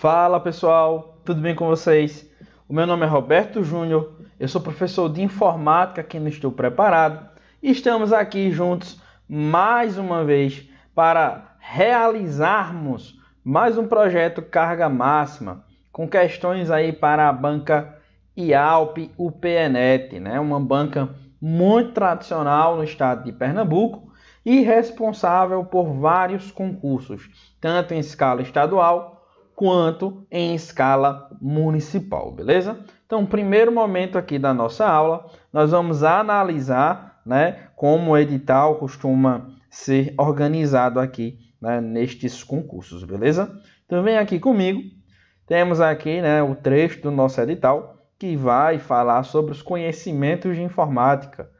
Fala pessoal, tudo bem com vocês? O meu nome é Roberto Júnior, eu sou professor de informática aqui no Estou Preparado e estamos aqui juntos mais uma vez para realizarmos mais um projeto Carga Máxima com questões aí para a banca IALP UPNET, né? uma banca muito tradicional no estado de Pernambuco e responsável por vários concursos, tanto em escala estadual quanto em escala municipal, beleza? Então, primeiro momento aqui da nossa aula, nós vamos analisar né, como o edital costuma ser organizado aqui né, nestes concursos, beleza? Então, vem aqui comigo. Temos aqui né, o trecho do nosso edital que vai falar sobre os conhecimentos de informática.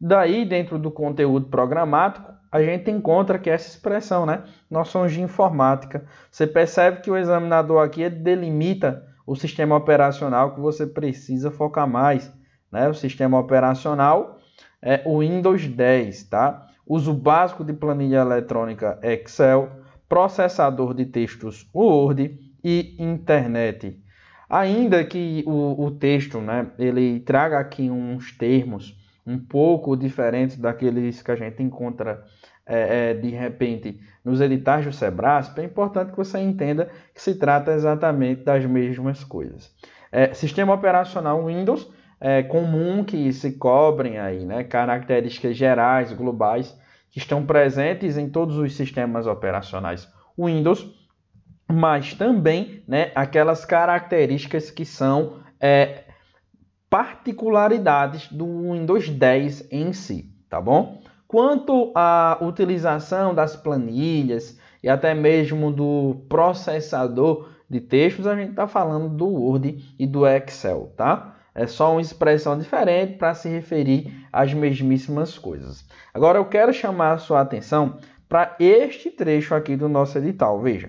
Daí, dentro do conteúdo programático, a gente encontra aqui essa expressão, né? Noções de informática. Você percebe que o examinador aqui delimita o sistema operacional que você precisa focar mais, né? O sistema operacional é o Windows 10, tá? Uso básico de planilha eletrônica Excel, processador de textos Word e internet. Ainda que o, o texto, né, ele traga aqui uns termos um pouco diferentes daqueles que a gente encontra é, é, de repente nos editais do Sebrasp, é importante que você entenda que se trata exatamente das mesmas coisas. É, sistema operacional Windows é comum que se cobrem aí, né, características gerais, globais, que estão presentes em todos os sistemas operacionais Windows, mas também né, aquelas características que são é, particularidades do Windows 10 em si, tá bom? Quanto à utilização das planilhas e até mesmo do processador de textos, a gente está falando do Word e do Excel, tá? É só uma expressão diferente para se referir às mesmíssimas coisas. Agora eu quero chamar a sua atenção para este trecho aqui do nosso edital. Veja,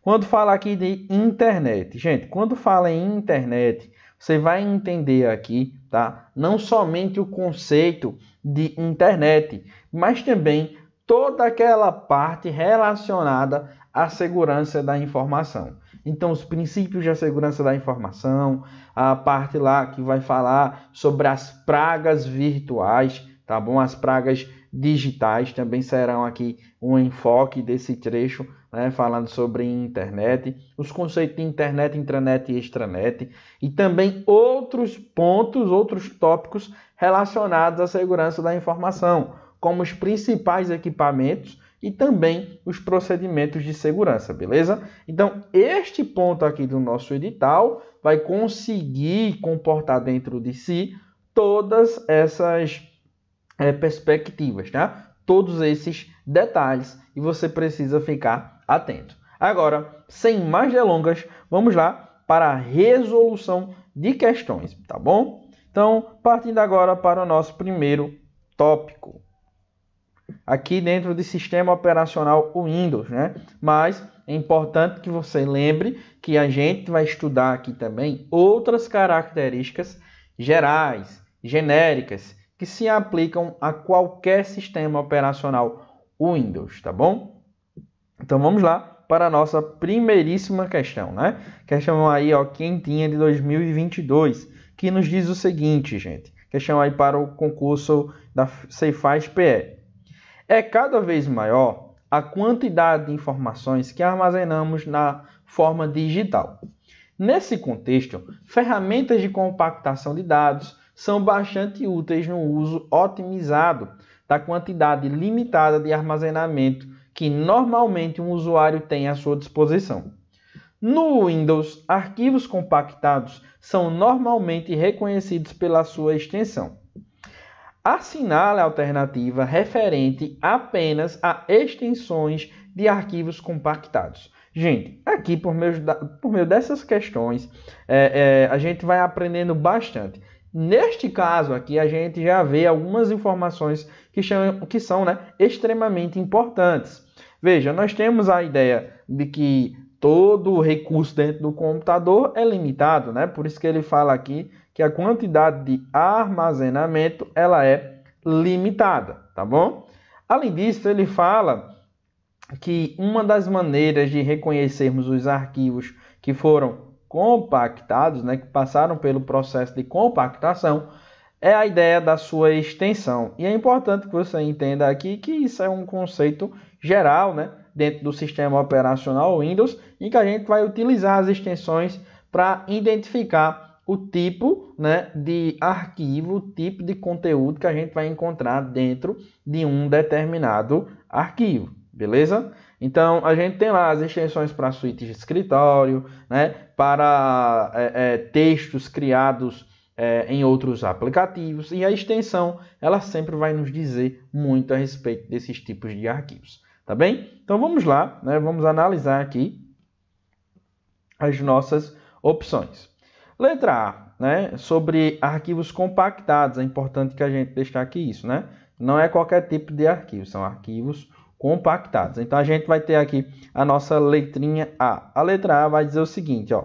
quando fala aqui de internet, gente, quando fala em internet, você vai entender aqui tá? Não somente o conceito de internet, mas também toda aquela parte relacionada à segurança da informação. Então, os princípios da segurança da informação, a parte lá que vai falar sobre as pragas virtuais, tá bom? As pragas digitais também serão aqui um enfoque desse trecho né, falando sobre internet, os conceitos de internet, intranet e extranet, e também outros pontos, outros tópicos relacionados à segurança da informação, como os principais equipamentos e também os procedimentos de segurança, beleza? Então, este ponto aqui do nosso edital vai conseguir comportar dentro de si todas essas é, perspectivas, tá? Todos esses detalhes e você precisa ficar atento. Agora, sem mais delongas, vamos lá para a resolução de questões, tá bom? Então, partindo agora para o nosso primeiro tópico. Aqui dentro de sistema operacional Windows, né? Mas é importante que você lembre que a gente vai estudar aqui também outras características gerais, genéricas, que se aplicam a qualquer sistema operacional Windows, tá bom? Então vamos lá para a nossa primeiríssima questão, né? Questão aí, ó, quentinha de 2022, que nos diz o seguinte, gente. Questão aí para o concurso da Ceifaz PE. É cada vez maior a quantidade de informações que armazenamos na forma digital. Nesse contexto, ferramentas de compactação de dados são bastante úteis no uso otimizado da quantidade limitada de armazenamento que normalmente um usuário tem à sua disposição. No Windows, arquivos compactados são normalmente reconhecidos pela sua extensão. Assinale a alternativa referente apenas a extensões de arquivos compactados. Gente, aqui por meio, por meio dessas questões, é, é, a gente vai aprendendo bastante. Neste caso aqui, a gente já vê algumas informações que, chamam, que são né, extremamente importantes. Veja, nós temos a ideia de que todo recurso dentro do computador é limitado, né? Por isso que ele fala aqui que a quantidade de armazenamento ela é limitada, tá bom? Além disso, ele fala que uma das maneiras de reconhecermos os arquivos que foram compactados, né, que passaram pelo processo de compactação, é a ideia da sua extensão. E é importante que você entenda aqui que isso é um conceito geral, né, dentro do sistema operacional Windows, e que a gente vai utilizar as extensões para identificar o tipo né, de arquivo, o tipo de conteúdo que a gente vai encontrar dentro de um determinado arquivo, beleza? Então, a gente tem lá as extensões para suítes de escritório, né, para é, é, textos criados é, em outros aplicativos, e a extensão ela sempre vai nos dizer muito a respeito desses tipos de arquivos. Tá bem? Então vamos lá, né, vamos analisar aqui as nossas opções. Letra A, né, sobre arquivos compactados, é importante que a gente aqui isso, né? Não é qualquer tipo de arquivo, são arquivos compactados. Então a gente vai ter aqui a nossa letrinha A. A letra A vai dizer o seguinte, ó: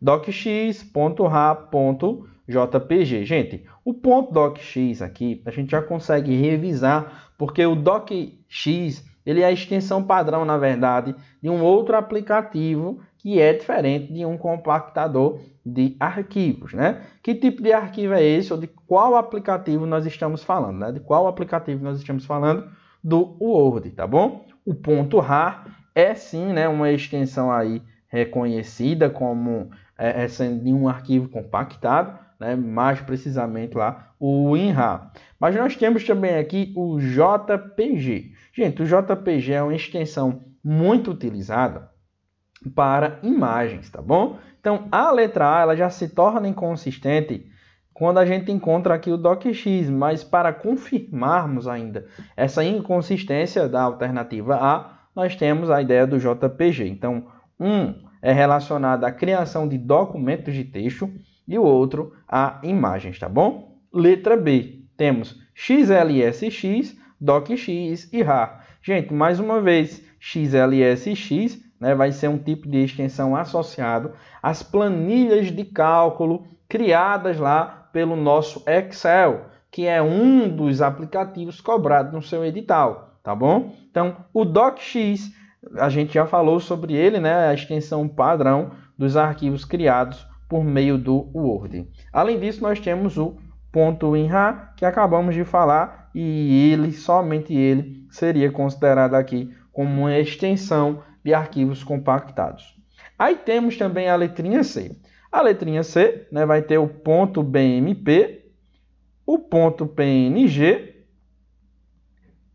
docx.ra.jpg. Gente, o ponto .docx aqui a gente já consegue revisar porque o docx ele é a extensão padrão, na verdade, de um outro aplicativo que é diferente de um compactador de arquivos, né? Que tipo de arquivo é esse ou de qual aplicativo nós estamos falando, né? De qual aplicativo nós estamos falando? do Word, tá bom? O ponto .rar é sim né, uma extensão aí reconhecida como é, é sendo um arquivo compactado, né, mais precisamente lá o WinRAR. Mas nós temos também aqui o JPG. Gente, o JPG é uma extensão muito utilizada para imagens, tá bom? Então a letra A ela já se torna inconsistente quando a gente encontra aqui o docx, mas para confirmarmos ainda essa inconsistência da alternativa A, nós temos a ideia do JPG. Então, um é relacionado à criação de documentos de texto e o outro a imagens, tá bom? Letra B, temos XLSX, docx e RAR. Gente, mais uma vez, XLSX né, vai ser um tipo de extensão associado às planilhas de cálculo criadas lá pelo nosso Excel, que é um dos aplicativos cobrados no seu edital, tá bom? Então, o DocX, a gente já falou sobre ele, né? A extensão padrão dos arquivos criados por meio do Word. Além disso, nós temos o ponto que acabamos de falar, e ele, somente ele, seria considerado aqui como uma extensão de arquivos compactados. Aí temos também a letrinha C. A letrinha C né, vai ter o ponto BMP, o ponto PNG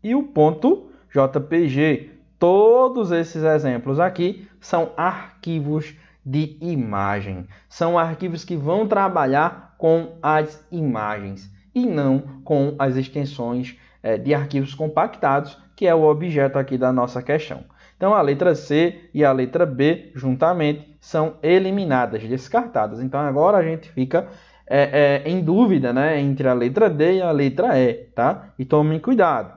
e o ponto JPG. Todos esses exemplos aqui são arquivos de imagem. São arquivos que vão trabalhar com as imagens e não com as extensões é, de arquivos compactados, que é o objeto aqui da nossa questão. Então, a letra C e a letra B, juntamente, são eliminadas, descartadas. Então agora a gente fica é, é, em dúvida né, entre a letra D e a letra E, tá? E tomem cuidado.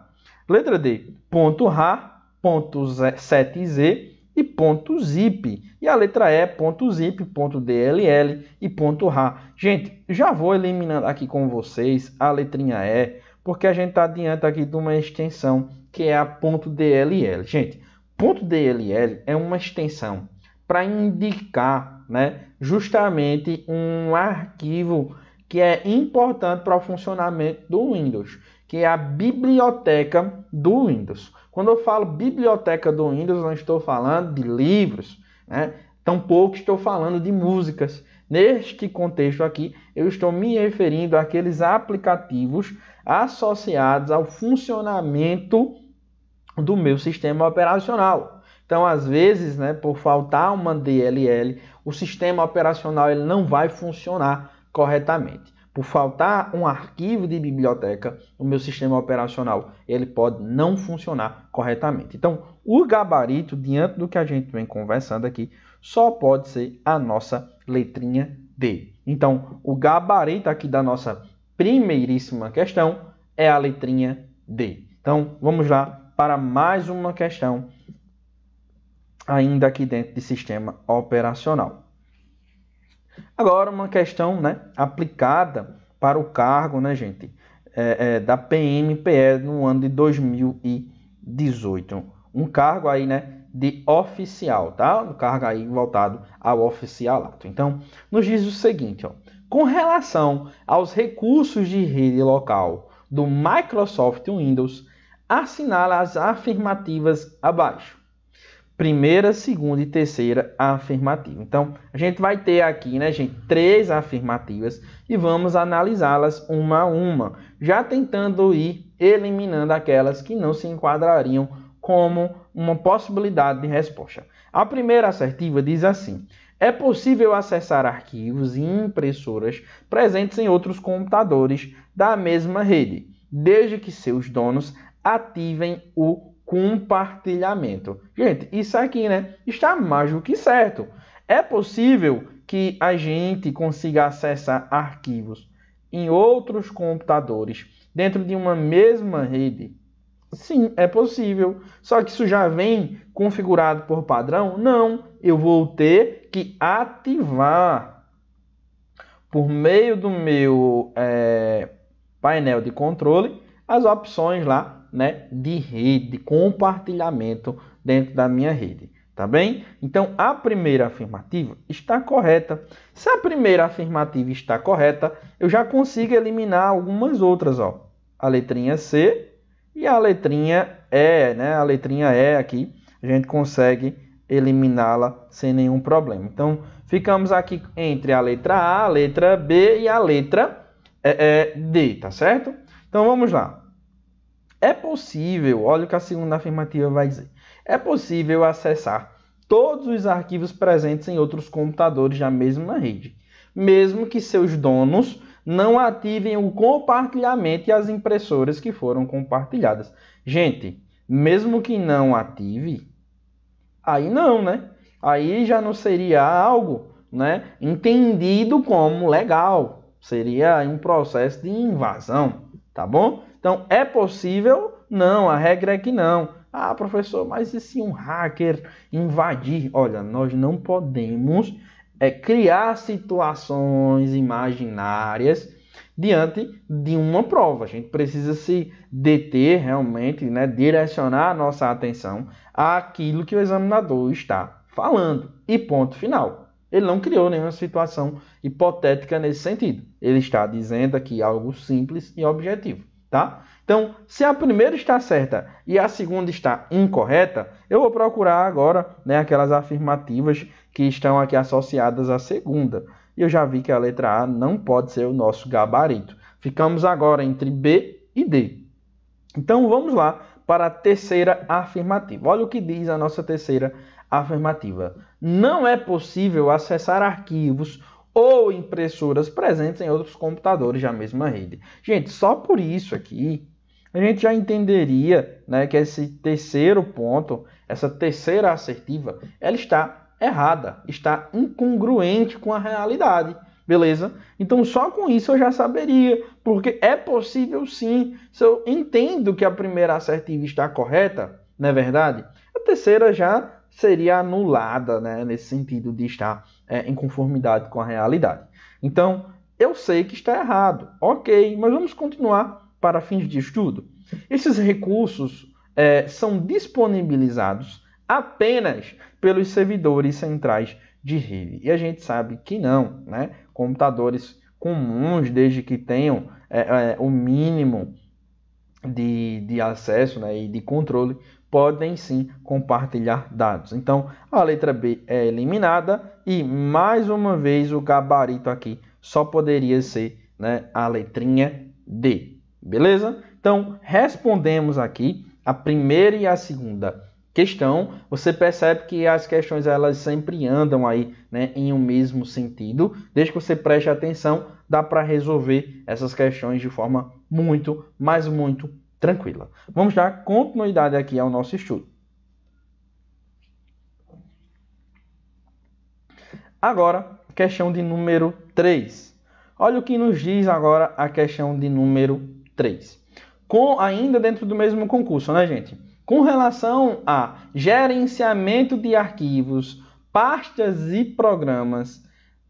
Letra D, ponto RA, ponto 7Z e ponto ZIP. E a letra E, ponto ZIP, ponto DLL e ponto R. Gente, já vou eliminando aqui com vocês a letrinha E, porque a gente está adiante aqui de uma extensão que é a ponto DLL. Gente, ponto DLL é uma extensão para indicar né, justamente um arquivo que é importante para o funcionamento do Windows, que é a biblioteca do Windows. Quando eu falo biblioteca do Windows, não estou falando de livros, né? tampouco estou falando de músicas. Neste contexto aqui, eu estou me referindo àqueles aplicativos associados ao funcionamento do meu sistema operacional. Então, às vezes, né, por faltar uma DLL, o sistema operacional ele não vai funcionar corretamente. Por faltar um arquivo de biblioteca, o meu sistema operacional ele pode não funcionar corretamente. Então, o gabarito, diante do que a gente vem conversando aqui, só pode ser a nossa letrinha D. Então, o gabarito aqui da nossa primeiríssima questão é a letrinha D. Então, vamos lá para mais uma questão ainda aqui dentro de sistema operacional. Agora, uma questão né, aplicada para o cargo, né, gente, é, é, da PMPE no ano de 2018. Um cargo aí, né, de oficial, tá? Um cargo aí voltado ao oficialato. Então, nos diz o seguinte, ó. Com relação aos recursos de rede local do Microsoft Windows, assinala as afirmativas abaixo primeira, segunda e terceira afirmativa. Então, a gente vai ter aqui, né, gente, três afirmativas e vamos analisá-las uma a uma, já tentando ir eliminando aquelas que não se enquadrariam como uma possibilidade de resposta. A primeira assertiva diz assim: é possível acessar arquivos e impressoras presentes em outros computadores da mesma rede, desde que seus donos ativem o compartilhamento. Gente, isso aqui, né, está mais do que certo. É possível que a gente consiga acessar arquivos em outros computadores dentro de uma mesma rede? Sim, é possível. Só que isso já vem configurado por padrão? Não, eu vou ter que ativar por meio do meu é, painel de controle as opções lá né, de rede, de compartilhamento dentro da minha rede. Tá bem? Então a primeira afirmativa está correta. Se a primeira afirmativa está correta, eu já consigo eliminar algumas outras. Ó. A letrinha C e a letrinha E, né? A letrinha E aqui, a gente consegue eliminá-la sem nenhum problema. Então, ficamos aqui entre a letra A, a letra B e a letra D, tá certo? Então, vamos lá. É possível, olha o que a segunda afirmativa vai dizer. É possível acessar todos os arquivos presentes em outros computadores da mesma rede, mesmo que seus donos não ativem o compartilhamento e as impressoras que foram compartilhadas. Gente, mesmo que não ative, aí não, né? Aí já não seria algo, né, entendido como legal. Seria um processo de invasão, tá bom? Então, é possível? Não, a regra é que não. Ah, professor, mas e se um hacker invadir? Olha, nós não podemos é, criar situações imaginárias diante de uma prova. A gente precisa se deter realmente, né, direcionar a nossa atenção àquilo que o examinador está falando. E ponto final. Ele não criou nenhuma situação hipotética nesse sentido. Ele está dizendo aqui algo simples e objetivo tá? Então, se a primeira está certa e a segunda está incorreta, eu vou procurar agora né, aquelas afirmativas que estão aqui associadas à segunda. E eu já vi que a letra A não pode ser o nosso gabarito. Ficamos agora entre B e D. Então, vamos lá para a terceira afirmativa. Olha o que diz a nossa terceira afirmativa. Não é possível acessar arquivos ou impressoras presentes em outros computadores da mesma rede. Gente, só por isso aqui a gente já entenderia né, que esse terceiro ponto, essa terceira assertiva, ela está errada, está incongruente com a realidade. Beleza? Então, só com isso eu já saberia, porque é possível sim. Se eu entendo que a primeira assertiva está correta, não é verdade? A terceira já seria anulada, né, nesse sentido de estar é, em conformidade com a realidade. Então, eu sei que está errado, ok, mas vamos continuar para fins de estudo. Esses recursos é, são disponibilizados apenas pelos servidores centrais de rede. E a gente sabe que não, né? Computadores comuns, desde que tenham é, é, o mínimo de, de acesso né, e de controle, podem sim compartilhar dados. Então, a letra B é eliminada e mais uma vez o gabarito aqui só poderia ser né, a letrinha D. Beleza? Então, respondemos aqui a primeira e a segunda questão. Você percebe que as questões elas sempre andam aí né, em um mesmo sentido. Desde que você preste atenção, dá para resolver essas questões de forma muito, mas muito tranquila. Vamos dar continuidade aqui ao nosso estudo. Agora, questão de número 3. Olha o que nos diz agora a questão de número 3. Com, ainda dentro do mesmo concurso, né, gente? Com relação a gerenciamento de arquivos, pastas e programas,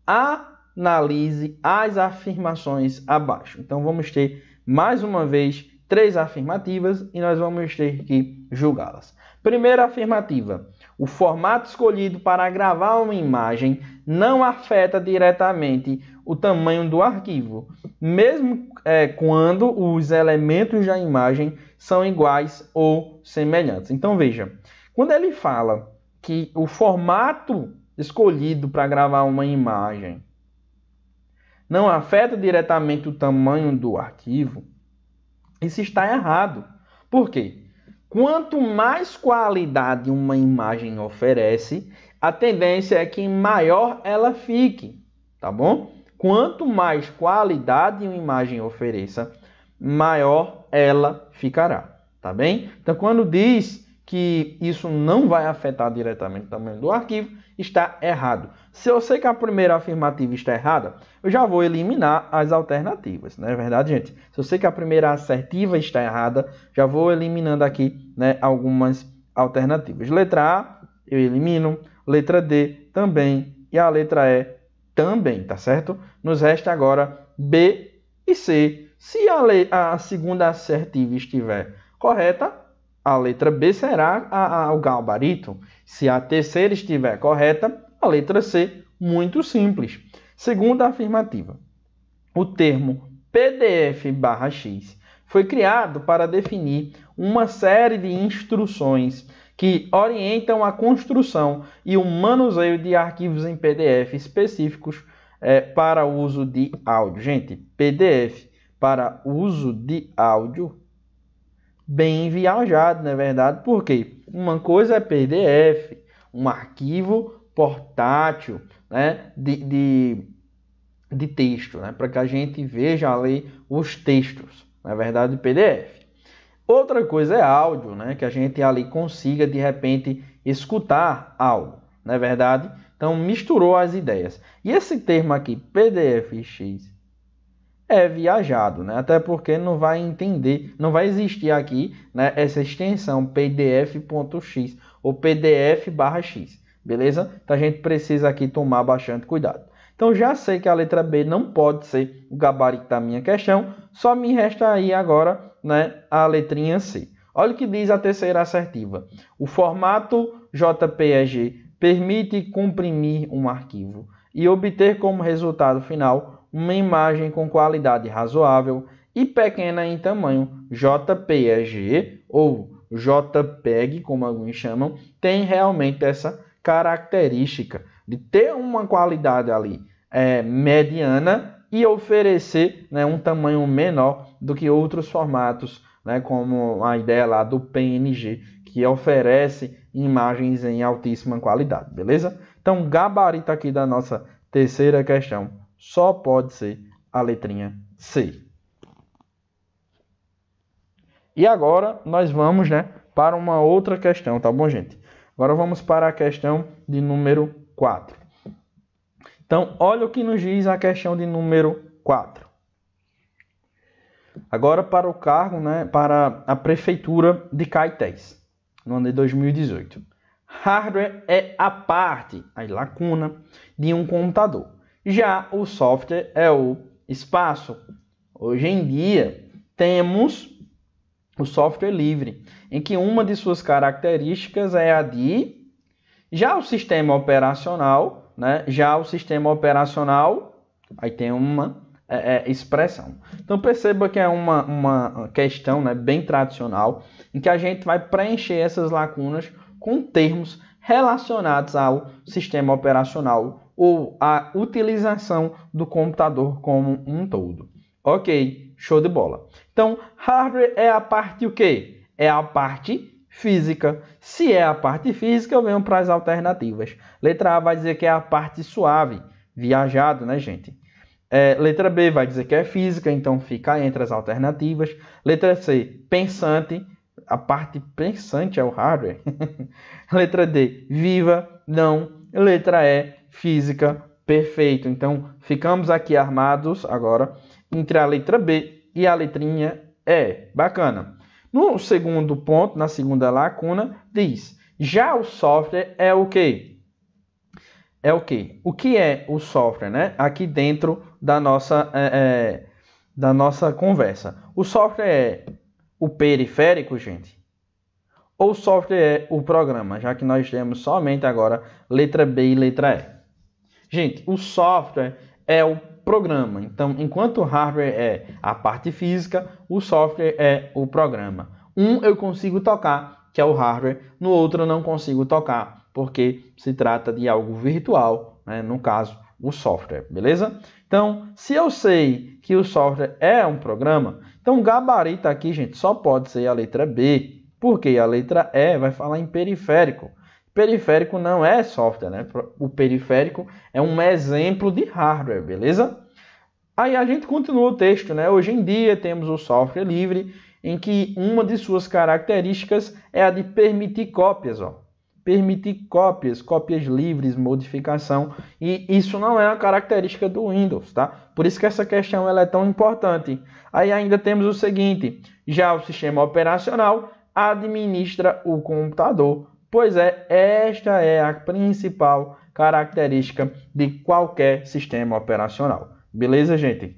analise as afirmações abaixo. Então, vamos ter mais uma vez três afirmativas e nós vamos ter que julgá-las. Primeira afirmativa: o formato escolhido para gravar uma imagem não afeta diretamente o tamanho do arquivo, mesmo é, quando os elementos da imagem são iguais ou semelhantes. Então veja, quando ele fala que o formato escolhido para gravar uma imagem não afeta diretamente o tamanho do arquivo, isso está errado. Por quê? Quanto mais qualidade uma imagem oferece, a tendência é que maior ela fique, tá bom? Quanto mais qualidade uma imagem ofereça, maior ela ficará, tá bem? Então, quando diz que isso não vai afetar diretamente o tamanho do arquivo, está errado. Se eu sei que a primeira afirmativa está errada, eu já vou eliminar as alternativas, não é verdade, gente? Se eu sei que a primeira assertiva está errada, já vou eliminando aqui né, algumas alternativas. Letra A, eu elimino. Letra D, também. E a letra E, também, tá certo? Nos resta agora B e C. Se a, a segunda assertiva estiver correta, a letra B será a, a, o gabarito. Se a terceira estiver correta, a letra C, muito simples. Segunda afirmativa. O termo PDF/X foi criado para definir uma série de instruções que orientam a construção e o manuseio de arquivos em PDF específicos é, para uso de áudio. Gente, PDF para uso de áudio bem viajado, na é verdade, porque uma coisa é PDF, um arquivo portátil né, de, de, de texto, né, para que a gente veja ali os textos, na é verdade, PDF. Outra coisa é áudio, né, que a gente ali consiga de repente escutar algo, não é verdade? Então misturou as ideias. E esse termo aqui, PDFX é viajado, né? Até porque não vai entender, não vai existir aqui né, essa extensão pdf.x ou pdf/x, beleza? Então a gente precisa aqui tomar bastante cuidado. Então já sei que a letra B não pode ser o gabarito da minha questão, só me resta aí agora né, a letrinha C. Olha o que diz a terceira assertiva. O formato JPEG permite comprimir um arquivo e obter como resultado final uma imagem com qualidade razoável e pequena em tamanho, JPEG ou JPEG, como alguns chamam, tem realmente essa característica de ter uma qualidade ali é, mediana e oferecer né, um tamanho menor do que outros formatos, né, como a ideia lá do PNG, que oferece imagens em altíssima qualidade, beleza? Então, gabarito aqui da nossa terceira questão só pode ser a letrinha C. E agora nós vamos né, para uma outra questão, tá bom, gente? Agora vamos para a questão de número 4. Então, olha o que nos diz a questão de número 4. Agora para o cargo, né, para a prefeitura de Caetés, no ano de 2018. Hardware é a parte, a lacuna, de um computador já o software é o espaço. Hoje em dia, temos o software livre, em que uma de suas características é a de já o sistema operacional, né? Já o sistema operacional, aí tem uma é, é, expressão. Então perceba que é uma, uma questão né, bem tradicional, em que a gente vai preencher essas lacunas com termos relacionados ao sistema operacional ou a utilização do computador como um todo. Ok, show de bola. Então, hardware é a parte o quê? É a parte física. Se é a parte física, eu venho para as alternativas. Letra A vai dizer que é a parte suave, viajado, né, gente? É, letra B vai dizer que é física, então fica entre as alternativas. Letra C, pensante, a parte pensante é o hardware. letra D, viva, não. Letra E, física, perfeito. Então, ficamos aqui armados agora entre a letra B e a letrinha E. Bacana. No segundo ponto, na segunda lacuna, diz: já o software é o que? É o que? O que é o software, né? Aqui dentro da nossa, é, é, da nossa conversa. O software é o periférico, gente? Ou o software é o programa, já que nós temos somente agora letra B e letra E. Gente, o software é o programa. Então, enquanto o hardware é a parte física, o software é o programa. Um eu consigo tocar, que é o hardware, no outro eu não consigo tocar, porque se trata de algo virtual, né? no caso, o software, beleza? Então, se eu sei que o software é um programa, então gabarito aqui, gente, só pode ser a letra B, porque a letra E vai falar em periférico periférico não é software, né? O periférico é um exemplo de hardware, beleza? Aí a gente continua o texto, né? Hoje em dia temos o software livre, em que uma de suas características é a de permitir cópias, ó. Permitir cópias, cópias livres, modificação, e isso não é uma característica do Windows, tá? Por isso que essa questão ela é tão importante. Aí ainda temos o seguinte: já o sistema operacional administra o computador Pois é, esta é a principal característica de qualquer sistema operacional. Beleza, gente?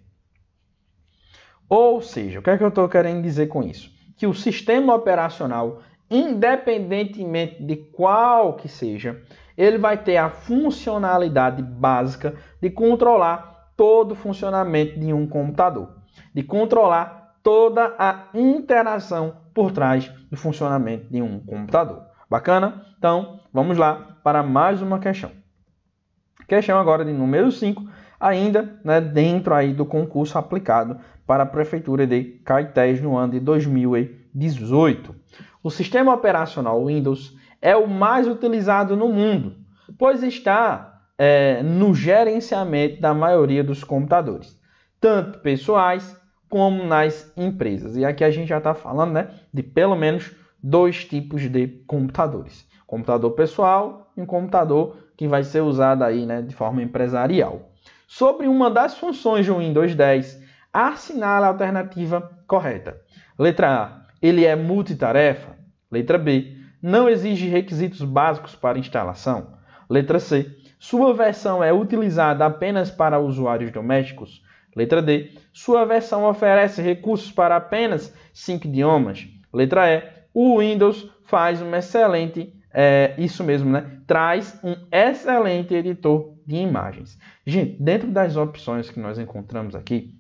Ou seja, o que é que eu estou querendo dizer com isso? Que o sistema operacional, independentemente de qual que seja, ele vai ter a funcionalidade básica de controlar todo o funcionamento de um computador, de controlar toda a interação por trás do funcionamento de um computador. Bacana? Então, vamos lá para mais uma questão. Questão agora de número 5, ainda né, dentro aí do concurso aplicado para a Prefeitura de Caetés no ano de 2018. O sistema operacional Windows é o mais utilizado no mundo, pois está é, no gerenciamento da maioria dos computadores, tanto pessoais como nas empresas. E aqui a gente já está falando né, de pelo menos dois tipos de computadores: computador pessoal e um computador que vai ser usado aí, né, de forma empresarial. Sobre uma das funções do Windows 10, assinale a alternativa correta. Letra A: ele é multitarefa. Letra B: não exige requisitos básicos para instalação. Letra C: sua versão é utilizada apenas para usuários domésticos. Letra D: sua versão oferece recursos para apenas cinco idiomas. Letra E: o Windows faz um excelente, é, isso mesmo, né? Traz um excelente editor de imagens. Gente, dentro das opções que nós encontramos aqui,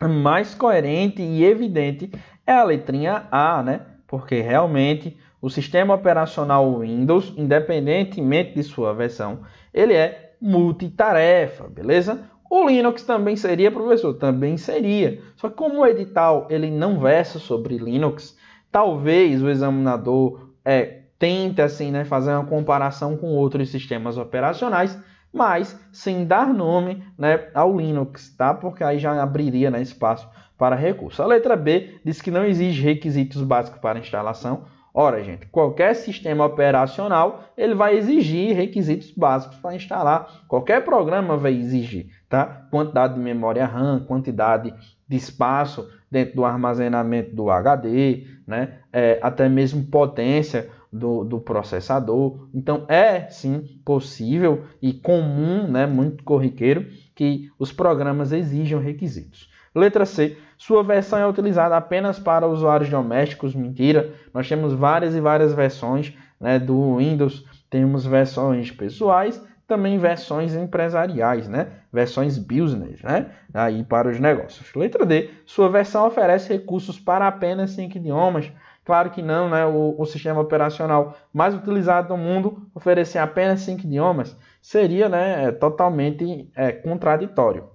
a mais coerente e evidente é a letrinha A, né? Porque realmente o sistema operacional Windows, independentemente de sua versão, ele é multitarefa, beleza? O Linux também seria, professor, também seria. Só que como o edital ele não versa sobre Linux, Talvez o examinador é, tente assim, né, fazer uma comparação com outros sistemas operacionais, mas sem dar nome né, ao Linux, tá? porque aí já abriria né, espaço para recurso. A letra B diz que não exige requisitos básicos para instalação. Ora, gente, qualquer sistema operacional ele vai exigir requisitos básicos para instalar. Qualquer programa vai exigir, tá? Quantidade de memória RAM, quantidade de espaço dentro do armazenamento do HD, né? É, até mesmo potência do, do processador. Então é sim possível e comum, né, muito corriqueiro, que os programas exijam requisitos. Letra C. Sua versão é utilizada apenas para usuários domésticos. Mentira. Nós temos várias e várias versões né, do Windows. Temos versões pessoais também versões empresariais, né? Versões business, né? Aí para os negócios. Letra D, sua versão oferece recursos para apenas cinco idiomas. Claro que não, né? O, o sistema operacional mais utilizado no mundo oferecer apenas cinco idiomas seria, né? É, totalmente é, contraditório.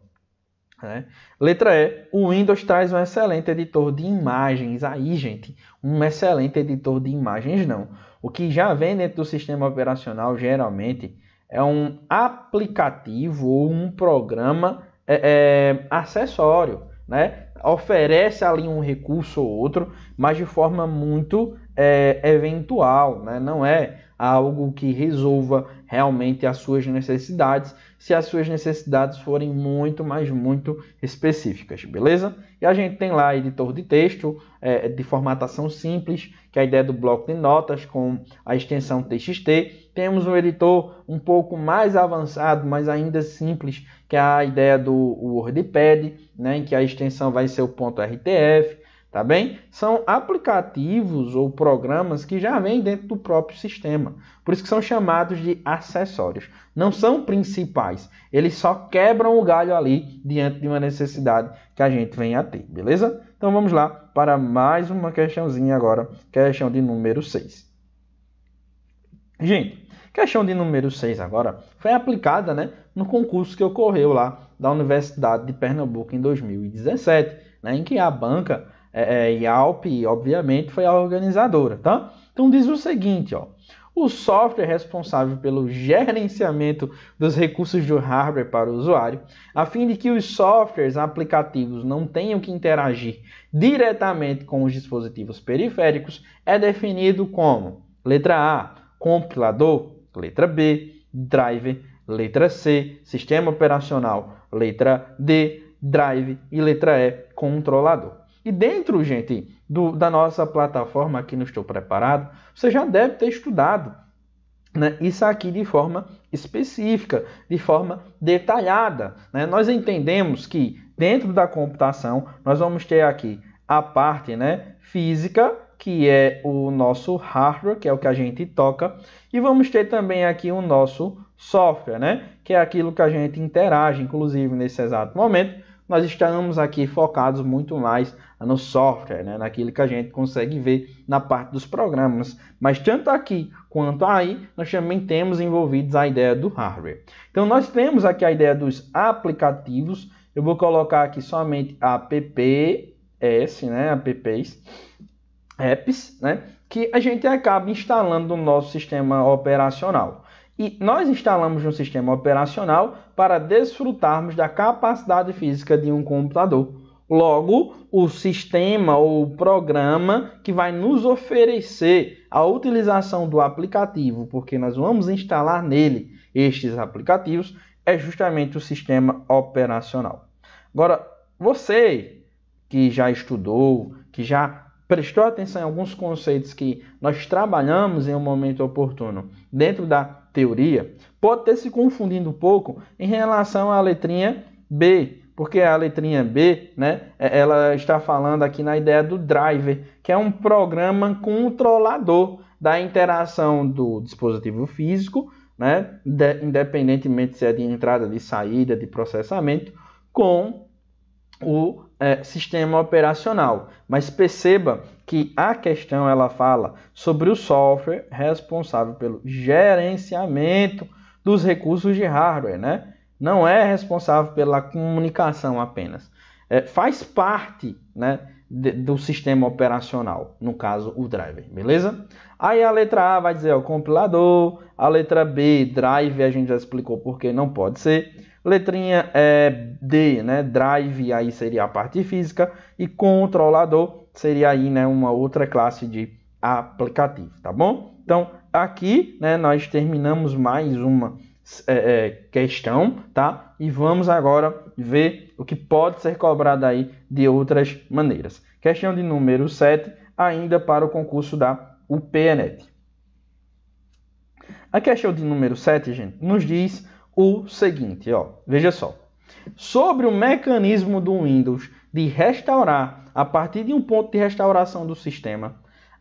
Né? Letra E, o Windows traz um excelente editor de imagens. Aí, gente, um excelente editor de imagens não. O que já vem dentro do sistema operacional, geralmente, é um aplicativo ou um programa é, é, acessório, né? Oferece ali um recurso ou outro, mas de forma muito é, eventual, né? não é algo que resolva realmente as suas necessidades, se as suas necessidades forem muito, mas muito específicas, beleza? E a gente tem lá editor de texto é, de formatação simples, que é a ideia do bloco de notas com a extensão TXT. Temos um editor um pouco mais avançado, mas ainda simples, que é a ideia do WordPad, né, em que a extensão vai ser o ponto .rtf tá bem? São aplicativos ou programas que já vêm dentro do próprio sistema. Por isso que são chamados de acessórios. Não são principais. Eles só quebram o galho ali diante de uma necessidade que a gente vem a ter, beleza? Então vamos lá para mais uma questãozinha agora, questão de número 6. Gente, questão de número 6 agora foi aplicada, né, no concurso que ocorreu lá da Universidade de Pernambuco em 2017, né, em que a banca é, é, Yelp, obviamente, foi a organizadora, tá? Então diz o seguinte, ó. O software responsável pelo gerenciamento dos recursos do hardware para o usuário, a fim de que os softwares aplicativos não tenham que interagir diretamente com os dispositivos periféricos, é definido como letra A, compilador, letra B, driver, letra C, sistema operacional, letra D, drive e letra E, controlador. E dentro, gente, do, da nossa plataforma aqui no Estou Preparado, você já deve ter estudado né, isso aqui de forma específica, de forma detalhada. Né? Nós entendemos que dentro da computação nós vamos ter aqui a parte né, física, que é o nosso hardware, que é o que a gente toca, e vamos ter também aqui o nosso software, né? Que é aquilo que a gente interage, inclusive nesse exato momento. Nós estamos aqui focados muito mais no software, né? naquilo que a gente consegue ver na parte dos programas. Mas tanto aqui quanto aí, nós também temos envolvidos a ideia do hardware. Então, nós temos aqui a ideia dos aplicativos. Eu vou colocar aqui somente apps, né? apps, apps, né? que a gente acaba instalando no nosso sistema operacional. E nós instalamos um sistema operacional para desfrutarmos da capacidade física de um computador. Logo, o sistema ou o programa que vai nos oferecer a utilização do aplicativo, porque nós vamos instalar nele estes aplicativos, é justamente o sistema operacional. Agora, você que já estudou, que já prestou atenção em alguns conceitos que nós trabalhamos em um momento oportuno dentro da teoria, pode ter se confundindo um pouco em relação à letrinha B porque a letrinha B, né, é, ela está falando aqui na ideia do driver, que é um programa controlador da interação do dispositivo físico, né, de, independentemente se é de entrada, de saída, de processamento, com o é, sistema operacional. Mas perceba que a questão ela fala sobre o software responsável pelo gerenciamento dos recursos de hardware, né? não é responsável pela comunicação apenas. É, faz parte né, de, do sistema operacional, no caso o driver, beleza? Aí a letra A vai dizer o compilador, a letra B, drive, a gente já explicou porque não pode ser. Letrinha é, D, né, drive, aí seria a parte física, e controlador seria aí né, uma outra classe de aplicativo, tá bom? Então aqui né, nós terminamos mais uma é, é, questão, tá? E vamos agora ver o que pode ser cobrado aí de outras maneiras. Questão de número 7, ainda para o concurso da UPNET. A questão de número 7, gente, nos diz o seguinte, ó, veja só. Sobre o mecanismo do Windows de restaurar a partir de um ponto de restauração do sistema,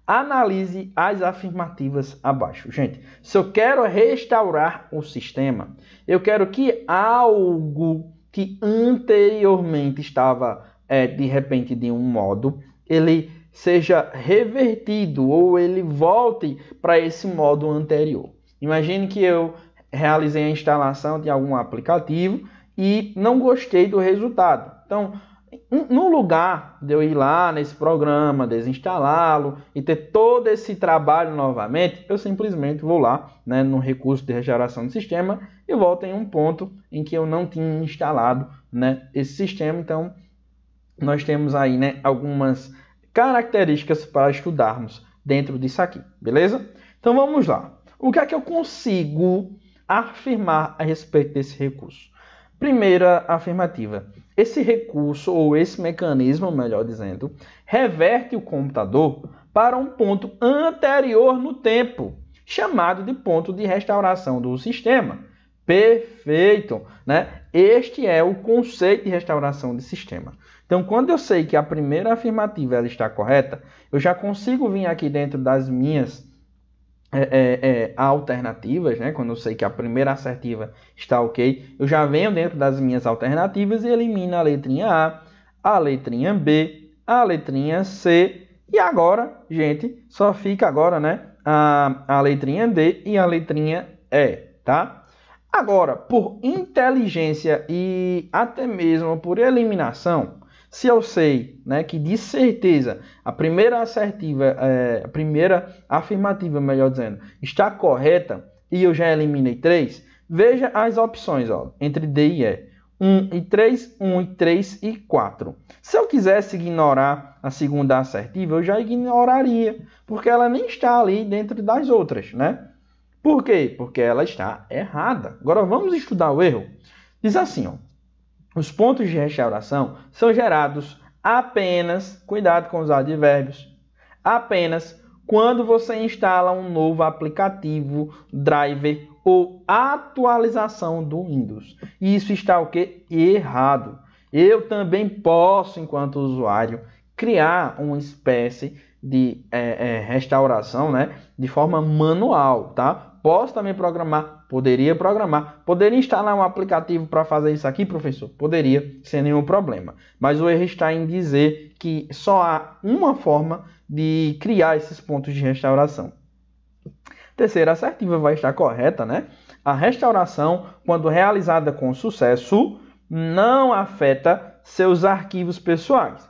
Analise as afirmativas abaixo. Gente, se eu quero restaurar o sistema, eu quero que algo que anteriormente estava é, de repente de um modo, ele seja revertido ou ele volte para esse modo anterior. Imagine que eu realizei a instalação de algum aplicativo e não gostei do resultado. Então, no lugar de eu ir lá nesse programa, desinstalá-lo e ter todo esse trabalho novamente, eu simplesmente vou lá né, no recurso de regeneração do sistema e volto em um ponto em que eu não tinha instalado né, esse sistema. Então, nós temos aí né, algumas características para estudarmos dentro disso aqui, beleza? Então, vamos lá. O que é que eu consigo afirmar a respeito desse recurso? Primeira afirmativa esse recurso, ou esse mecanismo, melhor dizendo, reverte o computador para um ponto anterior no tempo, chamado de ponto de restauração do sistema. Perfeito, né? Este é o conceito de restauração de sistema. Então, quando eu sei que a primeira afirmativa ela está correta, eu já consigo vir aqui dentro das minhas é, é, é, alternativas, né? quando eu sei que a primeira assertiva está ok, eu já venho dentro das minhas alternativas e elimino a letrinha A, a letrinha B, a letrinha C. E agora, gente, só fica agora né, a, a letrinha D e a letrinha E. Tá? Agora, por inteligência e até mesmo por eliminação, se eu sei né, que de certeza a primeira assertiva, é, a primeira afirmativa, melhor dizendo, está correta e eu já eliminei 3, veja as opções ó, entre D e E. 1 e 3, 1 e 3 e 4. Se eu quisesse ignorar a segunda assertiva, eu já ignoraria, porque ela nem está ali dentro das outras, né? Por quê? Porque ela está errada. Agora vamos estudar o erro. Diz assim, ó, os pontos de restauração são gerados apenas, cuidado com os advérbios, apenas quando você instala um novo aplicativo, driver ou atualização do Windows. Isso está o que? Errado. Eu também posso, enquanto usuário, criar uma espécie de é, é, restauração né, de forma manual, tá? Posso também programar Poderia programar. Poderia instalar um aplicativo para fazer isso aqui, professor? Poderia, sem nenhum problema. Mas o erro está em dizer que só há uma forma de criar esses pontos de restauração. Terceira assertiva vai estar correta, né? A restauração, quando realizada com sucesso, não afeta seus arquivos pessoais,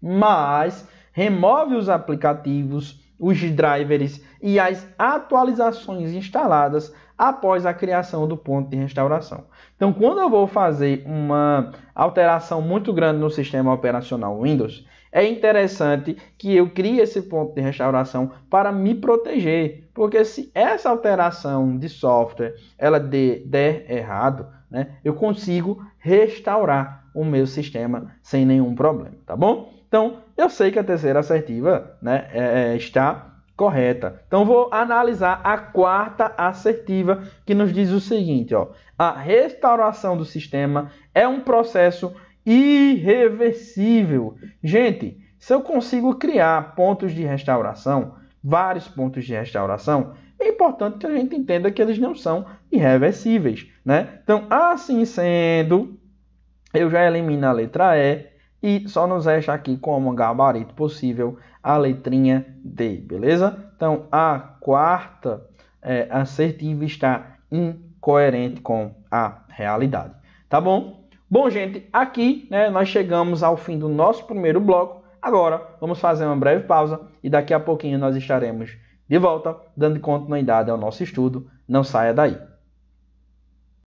mas remove os aplicativos, os drivers e as atualizações instaladas após a criação do ponto de restauração. Então, quando eu vou fazer uma alteração muito grande no sistema operacional Windows, é interessante que eu crie esse ponto de restauração para me proteger, porque se essa alteração de software ela der, der errado, né, eu consigo restaurar o meu sistema sem nenhum problema, tá bom? Então, eu sei que a terceira assertiva né, é, é está correta. Então vou analisar a quarta assertiva que nos diz o seguinte, ó: a restauração do sistema é um processo irreversível. Gente, se eu consigo criar pontos de restauração, vários pontos de restauração, é importante que a gente entenda que eles não são irreversíveis, né? Então, assim sendo, eu já elimino a letra E e só nos resta aqui como gabarito possível a letrinha D, beleza? Então, a quarta é, assertiva está incoerente com a realidade, tá bom? Bom, gente, aqui né, nós chegamos ao fim do nosso primeiro bloco. Agora, vamos fazer uma breve pausa e daqui a pouquinho nós estaremos de volta, dando continuidade ao nosso estudo. Não saia daí.